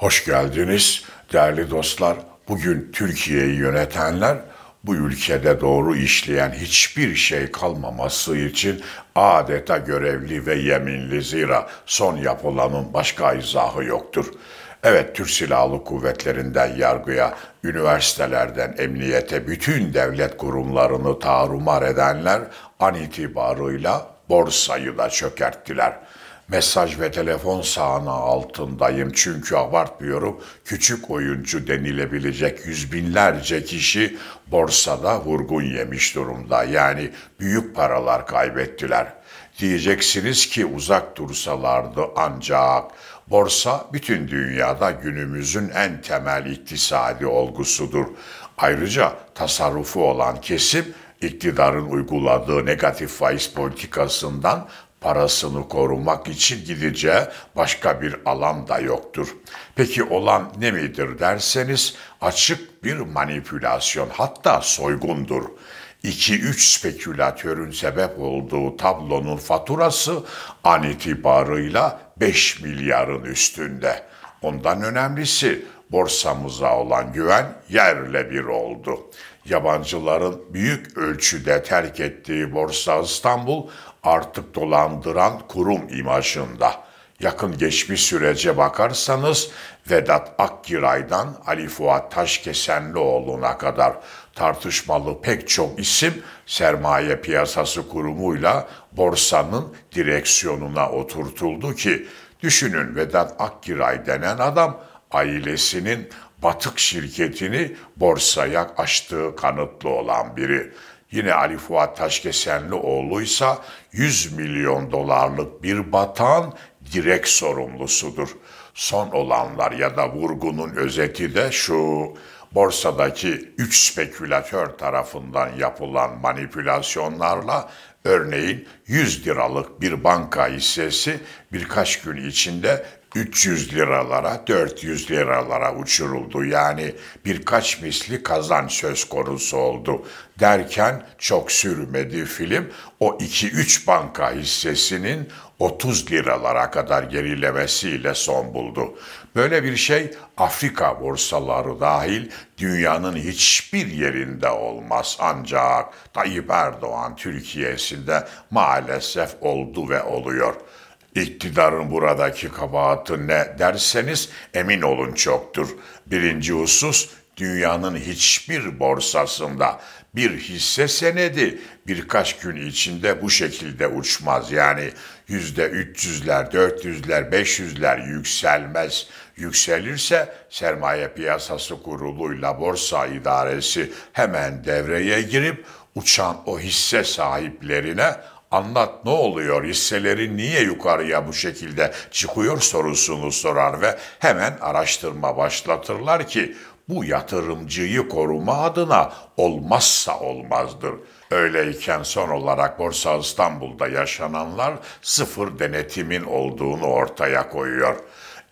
Hoş geldiniz değerli dostlar. Bugün Türkiye'yi yönetenler bu ülkede doğru işleyen hiçbir şey kalmaması için adeta görevli ve yeminli zira son yapılanın başka izahı yoktur. Evet Türk Silahlı Kuvvetlerinden yargıya, üniversitelerden emniyete bütün devlet kurumlarını tarumar edenler an itibarıyla borsayı da çökerttiler.'' mesaj ve telefon sağana altındayım çünkü abartmıyorum küçük oyuncu denilebilecek yüz binlerce kişi borsada vurgun yemiş durumda. Yani büyük paralar kaybettiler. Diyeceksiniz ki uzak dursalardı ancak borsa bütün dünyada günümüzün en temel iktisadi olgusudur. Ayrıca tasarrufu olan kesim iktidarın uyguladığı negatif faiz politikasından Parasını korumak için gideceği başka bir alan da yoktur. Peki olan ne midir derseniz açık bir manipülasyon hatta soygundur. 2-3 spekülatörün sebep olduğu tablonun faturası an itibarıyla 5 milyarın üstünde. Ondan önemlisi borsamıza olan güven yerle bir oldu yabancıların büyük ölçüde terk ettiği Borsa İstanbul artık dolandıran kurum imajında. Yakın geçmiş sürece bakarsanız Vedat Akkiray'dan Ali Fuat Taşkesenlioğlu'na kadar tartışmalı pek çok isim sermaye piyasası kurumuyla borsanın direksiyonuna oturtuldu ki düşünün Vedat Akkiray denen adam ailesinin batık şirketini borsaya açtığı kanıtlı olan biri. Yine Ali Fuat Taşkesenlioğlu ise 100 milyon dolarlık bir batan direkt sorumlusudur. Son olanlar ya da vurgunun özeti de şu borsadaki 3 spekülatör tarafından yapılan manipülasyonlarla örneğin 100 liralık bir banka hissesi birkaç gün içinde 300 liralara, 400 liralara uçuruldu. Yani birkaç misli kazan söz konusu oldu. Derken çok sürmedi film o 2-3 banka hissesinin 30 liralara kadar gerilemesiyle son buldu. Böyle bir şey Afrika borsaları dahil dünyanın hiçbir yerinde olmaz ancak Tayyip Erdoğan Türkiye'sinde maalesef oldu ve oluyor.'' İktidarın buradaki kabahati ne derseniz emin olun çoktur. Birinci husus dünyanın hiçbir borsasında bir hisse senedi birkaç gün içinde bu şekilde uçmaz. Yani yüzde 300'ler, 400'ler, 500'ler yükselmez. Yükselirse sermaye piyasası kuruluyla borsa idaresi hemen devreye girip uçan o hisse sahiplerine Anlat ne oluyor, hisseleri niye yukarıya bu şekilde çıkıyor sorusunu sorar ve hemen araştırma başlatırlar ki bu yatırımcıyı koruma adına olmazsa olmazdır. Öyleyken son olarak Borsa İstanbul'da yaşananlar sıfır denetimin olduğunu ortaya koyuyor.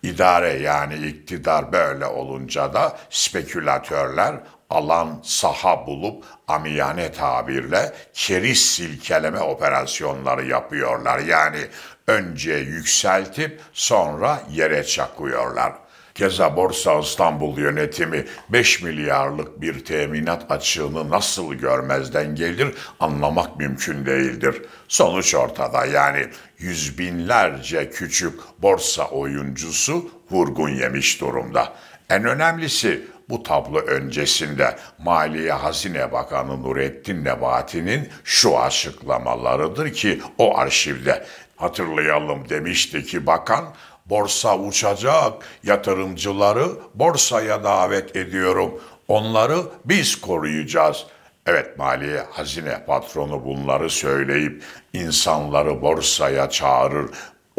İdare yani iktidar böyle olunca da spekülatörler alan saha bulup amiyane tabirle keriz silkeleme operasyonları yapıyorlar. Yani önce yükseltip sonra yere çakıyorlar. Keza Borsa İstanbul yönetimi 5 milyarlık bir teminat açığını nasıl görmezden gelir anlamak mümkün değildir. Sonuç ortada yani yüz binlerce küçük borsa oyuncusu vurgun yemiş durumda. En önemlisi bu tablo öncesinde Maliye Hazine Bakanı Nurettin Nebati'nin şu açıklamalarıdır ki o arşivde hatırlayalım demişti ki bakan borsa uçacak yatırımcıları borsaya davet ediyorum onları biz koruyacağız.'' Evet maliye hazine patronu bunları söyleyip insanları borsaya çağırır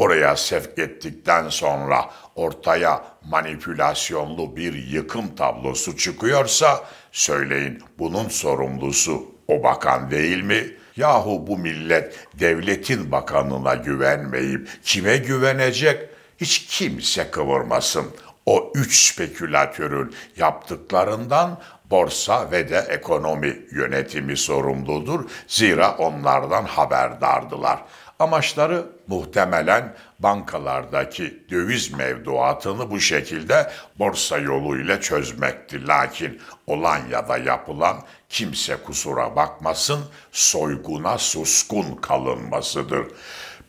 oraya sevk ettikten sonra ortaya manipülasyonlu bir yıkım tablosu çıkıyorsa söyleyin bunun sorumlusu o bakan değil mi? Yahu bu millet devletin bakanına güvenmeyip kime güvenecek? Hiç kimse kıvırmasın. O üç spekülatörün yaptıklarından borsa ve de ekonomi yönetimi sorumludur. Zira onlardan haberdardılar. Amaçları muhtemelen bankalardaki döviz mevduatını bu şekilde borsa yoluyla çözmekti. Lakin olan ya da yapılan kimse kusura bakmasın soyguna suskun kalınmasıdır.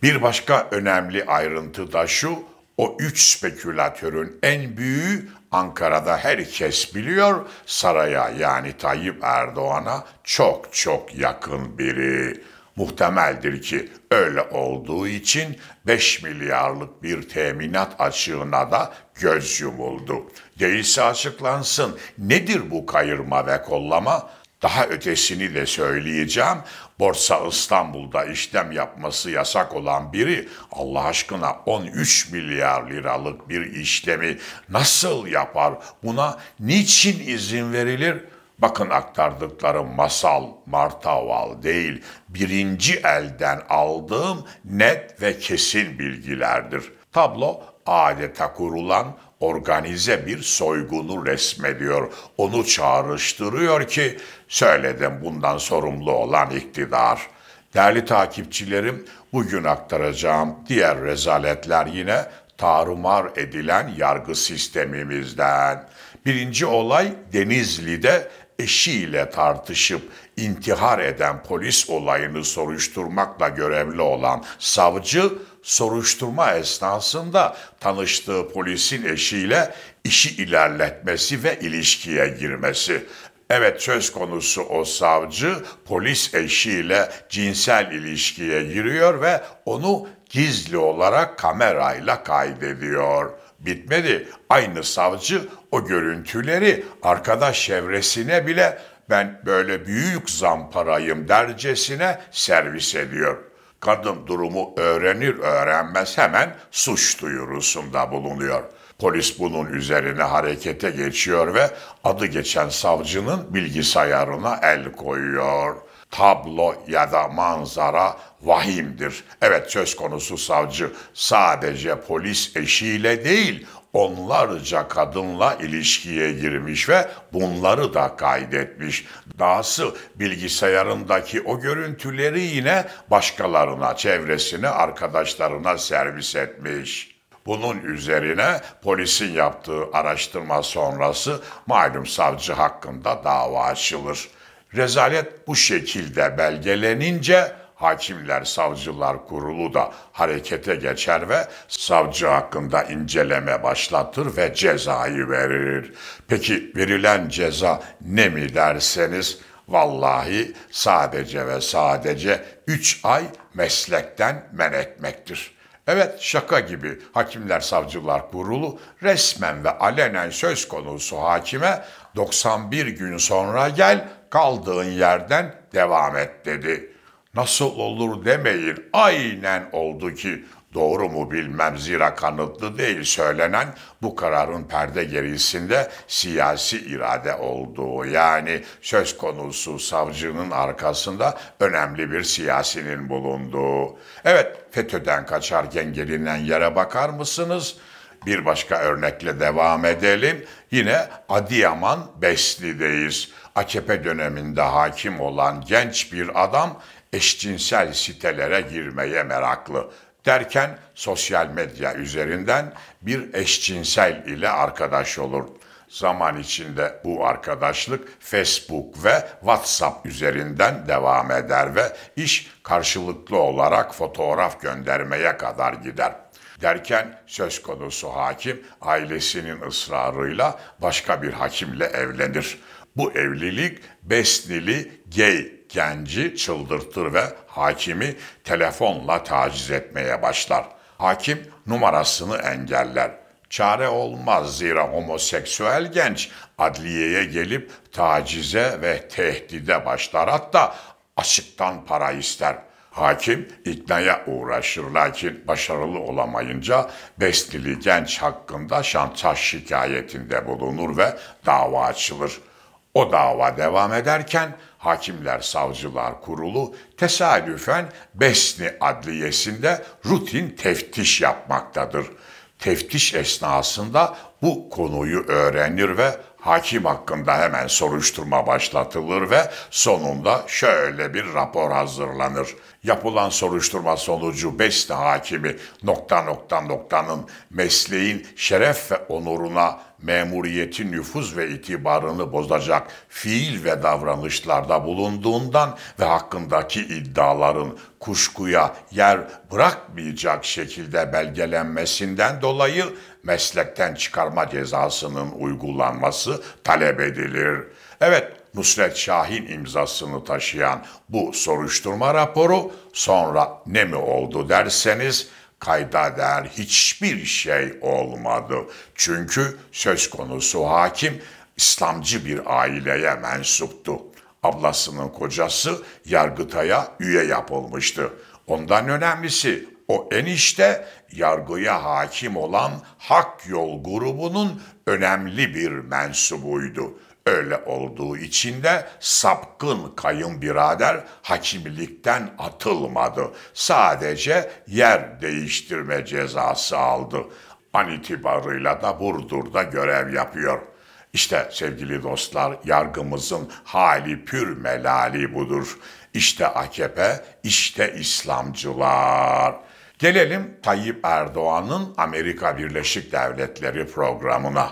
Bir başka önemli ayrıntı da şu, o üç spekülatörün en büyüğü Ankara'da herkes biliyor saraya yani Tayyip Erdoğan'a çok çok yakın biri. Muhtemeldir ki öyle olduğu için 5 milyarlık bir teminat açığına da göz yumuldu. Değilse açıklansın. Nedir bu kayırma ve kollama? Daha ötesini de söyleyeceğim. Borsa İstanbul'da işlem yapması yasak olan biri Allah aşkına 13 milyar liralık bir işlemi nasıl yapar? Buna niçin izin verilir?'' Bakın aktardıkları masal, martaval değil, birinci elden aldığım net ve kesin bilgilerdir. Tablo adeta kurulan organize bir soygunu resmediyor. Onu çağrıştırıyor ki söyledim bundan sorumlu olan iktidar. Değerli takipçilerim, bugün aktaracağım diğer rezaletler yine tarumar edilen yargı sistemimizden. Birinci olay Denizli'de eşiyle tartışıp intihar eden polis olayını soruşturmakla görevli olan savcı soruşturma esnasında tanıştığı polisin eşiyle işi ilerletmesi ve ilişkiye girmesi. Evet söz konusu o savcı polis eşiyle cinsel ilişkiye giriyor ve onu gizli olarak kamerayla kaydediyor. Bitmedi. Aynı savcı o görüntüleri arkadaş çevresine bile ben böyle büyük zamparayım dercesine servis ediyor. Kadın durumu öğrenir öğrenmez hemen suç duyurusunda bulunuyor. Polis bunun üzerine harekete geçiyor ve adı geçen savcının bilgisayarına el koyuyor.'' tablo ya da manzara vahimdir. Evet söz konusu savcı sadece polis eşiyle değil onlarca kadınla ilişkiye girmiş ve bunları da kaydetmiş. Dahası bilgisayarındaki o görüntüleri yine başkalarına, çevresine, arkadaşlarına servis etmiş. Bunun üzerine polisin yaptığı araştırma sonrası malum savcı hakkında dava açılır. Rezalet bu şekilde belgelenince Hakimler Savcılar Kurulu da harekete geçer ve savcı hakkında inceleme başlatır ve cezayı verir. Peki verilen ceza ne mi derseniz vallahi sadece ve sadece 3 ay meslekten men etmektir.'' Evet şaka gibi Hakimler Savcılar Kurulu resmen ve alenen söz konusu hakime 91 gün sonra gel kaldığın yerden devam et dedi. Nasıl olur demeyin aynen oldu ki Doğru mu bilmem zira kanıtlı değil söylenen bu kararın perde gerisinde siyasi irade olduğu yani söz konusu savcının arkasında önemli bir siyasinin bulunduğu. Evet FETÖ'den kaçarken gelinen yere bakar mısınız? Bir başka örnekle devam edelim. Yine Adıyaman Besli'deyiz. AKP döneminde hakim olan genç bir adam eşcinsel sitelere girmeye meraklı derken sosyal medya üzerinden bir eşcinsel ile arkadaş olur. Zaman içinde bu arkadaşlık Facebook ve WhatsApp üzerinden devam eder ve iş karşılıklı olarak fotoğraf göndermeye kadar gider. Derken söz konusu hakim ailesinin ısrarıyla başka bir hakimle evlenir. Bu evlilik Besnili gay genci çıldırtır ve hakimi telefonla taciz etmeye başlar. Hakim numarasını engeller. Çare olmaz zira homoseksüel genç adliyeye gelip tacize ve tehdide başlar hatta açıktan para ister. Hakim iknaya uğraşır lakin başarılı olamayınca Bestili genç hakkında şantaj şikayetinde bulunur ve dava açılır.'' O dava devam ederken Hakimler Savcılar Kurulu tesadüfen Besni Adliyesi'nde rutin teftiş yapmaktadır. Teftiş esnasında bu konuyu öğrenir ve hakim hakkında hemen soruşturma başlatılır ve sonunda şöyle bir rapor hazırlanır. Yapılan soruşturma sonucu Besni hakimi nokta nokta noktanın mesleğin şeref ve onuruna memuriyetin nüfuz ve itibarını bozacak fiil ve davranışlarda bulunduğundan ve hakkındaki iddiaların kuşkuya yer bırakmayacak şekilde belgelenmesinden dolayı meslekten çıkarma cezasının uygulanması talep edilir. Evet, Nusret Şahin imzasını taşıyan bu soruşturma raporu sonra ne mi oldu derseniz kayda değer hiçbir şey olmadı. Çünkü söz konusu hakim İslamcı bir aileye mensuptu. Ablasının kocası yargıtaya üye yapılmıştı. Ondan önemlisi o enişte yargıya hakim olan Hak Yol grubunun önemli bir mensubuydu. Öyle olduğu için de sapkın kayınbirader hakimlikten atılmadı. Sadece yer değiştirme cezası aldı. An itibarıyla da Burdur'da görev yapıyor. İşte sevgili dostlar yargımızın hali pür melali budur. İşte AKP, işte İslamcılar. Gelelim Tayyip Erdoğan'ın Amerika Birleşik Devletleri programına.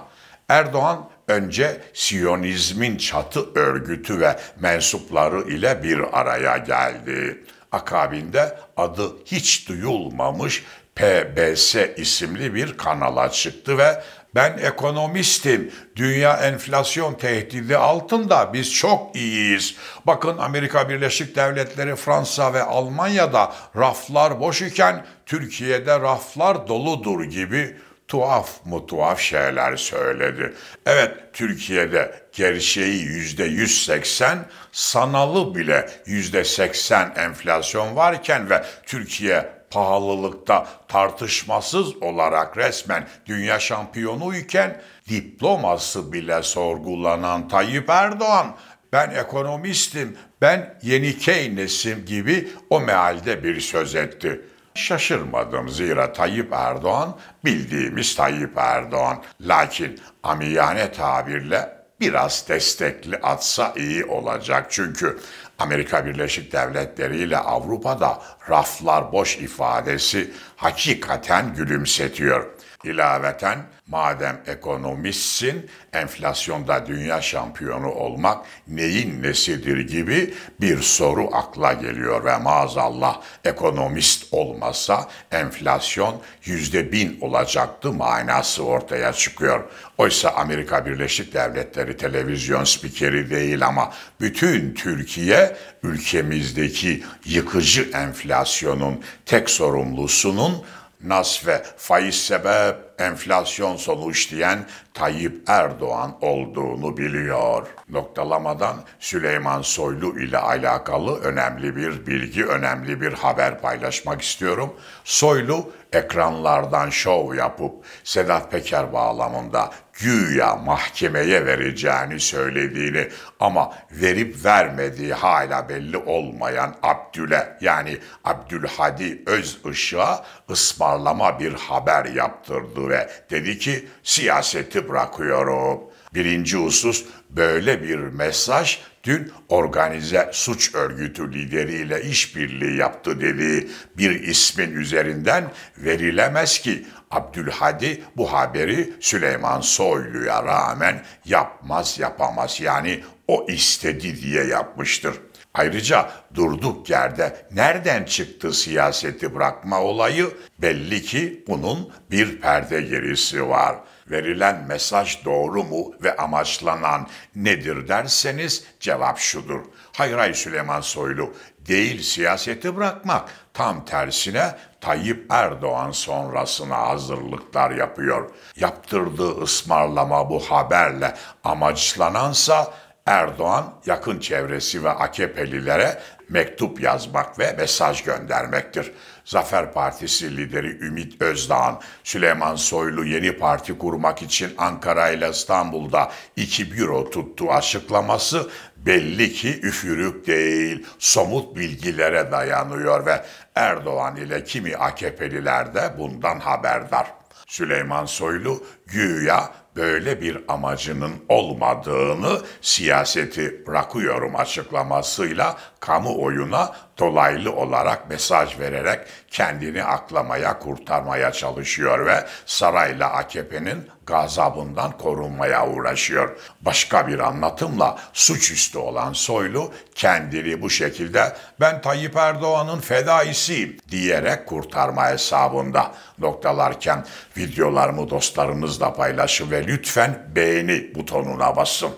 Erdoğan önce Siyonizmin çatı örgütü ve mensupları ile bir araya geldi. Akabinde adı hiç duyulmamış PBS isimli bir kanala çıktı ve ben ekonomistim. Dünya enflasyon tehdidi altında biz çok iyiyiz. Bakın Amerika Birleşik Devletleri, Fransa ve Almanya'da raflar boş iken Türkiye'de raflar doludur gibi tuhaf mu tuhaf şeyler söyledi. Evet Türkiye'de gerçeği yüzde 180 sanalı bile yüzde 80 enflasyon varken ve Türkiye pahalılıkta tartışmasız olarak resmen dünya şampiyonu iken diploması bile sorgulanan Tayyip Erdoğan ben ekonomistim, ben yeni Keynes'im gibi o mealde bir söz etti. Şaşırmadım zira Tayyip Erdoğan bildiğimiz Tayyip Erdoğan. Lakin amiyane tabirle biraz destekli atsa iyi olacak. Çünkü Amerika Birleşik Devletleri ile Avrupa'da raflar boş ifadesi hakikaten gülümsetiyor. İlaveten madem ekonomistsin enflasyonda dünya şampiyonu olmak neyin nesidir gibi bir soru akla geliyor ve maazallah ekonomist olmasa enflasyon yüzde bin olacaktı manası ortaya çıkıyor. Oysa Amerika Birleşik Devletleri televizyon spikeri değil ama bütün Türkiye ülkemizdeki yıkıcı enflasyonun tek sorumlusunun nas ve faiz sebep, enflasyon sonuç diyen Tayyip Erdoğan olduğunu biliyor. Noktalamadan Süleyman Soylu ile alakalı önemli bir bilgi, önemli bir haber paylaşmak istiyorum. Soylu ekranlardan şov yapıp Sedat Peker bağlamında güya mahkemeye vereceğini söylediğini ama verip vermediği hala belli olmayan Abdül'e yani Abdülhadi Özışık'a ısmarlama bir haber yaptırdı ve dedi ki siyaseti bırakıyorum. Birinci husus böyle bir mesaj dün organize suç örgütü lideriyle işbirliği yaptı dediği bir ismin üzerinden verilemez ki Abdülhadi bu haberi Süleyman Soylu'ya rağmen yapmaz yapamaz yani o istedi diye yapmıştır. Ayrıca durduk yerde nereden çıktı siyaseti bırakma olayı belli ki bunun bir perde gerisi var.'' verilen mesaj doğru mu ve amaçlanan nedir derseniz cevap şudur. Hayır hayır Süleyman Soylu değil siyaseti bırakmak tam tersine Tayyip Erdoğan sonrasına hazırlıklar yapıyor. Yaptırdığı ısmarlama bu haberle amaçlanansa Erdoğan yakın çevresi ve AKP'lilere mektup yazmak ve mesaj göndermektir. Zafer Partisi lideri Ümit Özdağ'ın Süleyman Soylu yeni parti kurmak için Ankara ile İstanbul'da iki büro tuttuğu açıklaması belli ki üfürük değil, somut bilgilere dayanıyor ve Erdoğan ile kimi AKP'liler de bundan haberdar. Süleyman Soylu güya böyle bir amacının olmadığını siyaseti bırakıyorum açıklamasıyla kamuoyuna dolaylı olarak mesaj vererek kendini aklamaya, kurtarmaya çalışıyor ve sarayla AKP'nin gazabından korunmaya uğraşıyor. Başka bir anlatımla suçüstü olan Soylu kendini bu şekilde ben Tayyip Erdoğan'ın fedaisiyim diyerek kurtarma hesabında noktalarken videolarımı dostlarınızla paylaşın ve lütfen beğeni butonuna basın.